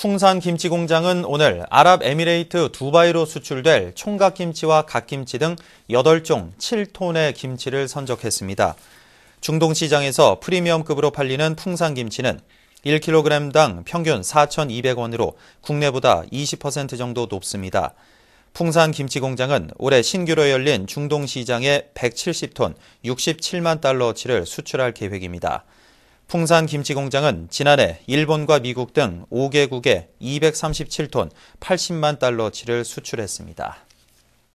풍산 김치 공장은 오늘 아랍에미레이트 두바이로 수출될 총각김치와 갓김치 등 8종 7톤의 김치를 선적했습니다. 중동 시장에서 프리미엄급으로 팔리는 풍산 김치는 1kg당 평균 4,200원으로 국내보다 20% 정도 높습니다. 풍산 김치 공장은 올해 신규로 열린 중동 시장에 170톤 67만 달러치를 수출할 계획입니다. 풍산 김치 공장은 지난해 일본과 미국 등 5개국에 237톤 80만 달러치를 수출했습니다.